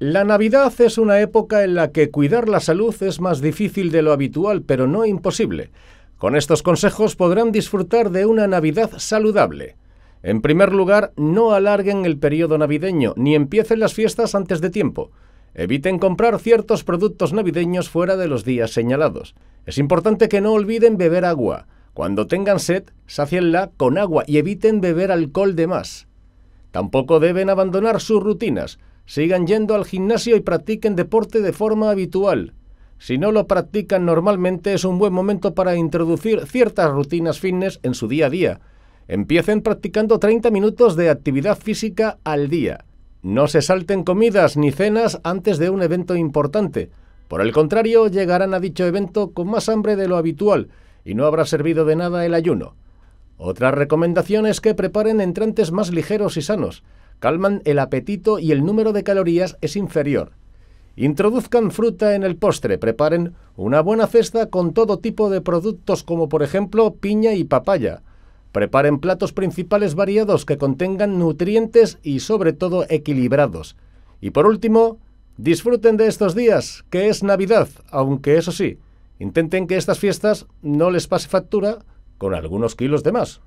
La Navidad es una época en la que cuidar la salud es más difícil de lo habitual, pero no imposible. Con estos consejos podrán disfrutar de una Navidad saludable. En primer lugar, no alarguen el periodo navideño ni empiecen las fiestas antes de tiempo. Eviten comprar ciertos productos navideños fuera de los días señalados. Es importante que no olviden beber agua. Cuando tengan sed, sacienla con agua y eviten beber alcohol de más. Tampoco deben abandonar sus rutinas. Sigan yendo al gimnasio y practiquen deporte de forma habitual. Si no lo practican normalmente es un buen momento para introducir ciertas rutinas fitness en su día a día. Empiecen practicando 30 minutos de actividad física al día. No se salten comidas ni cenas antes de un evento importante. Por el contrario, llegarán a dicho evento con más hambre de lo habitual y no habrá servido de nada el ayuno. Otra recomendación es que preparen entrantes más ligeros y sanos calman el apetito y el número de calorías es inferior. Introduzcan fruta en el postre, preparen una buena cesta con todo tipo de productos como por ejemplo piña y papaya. Preparen platos principales variados que contengan nutrientes y sobre todo equilibrados. Y por último, disfruten de estos días, que es Navidad, aunque eso sí, intenten que estas fiestas no les pase factura con algunos kilos de más.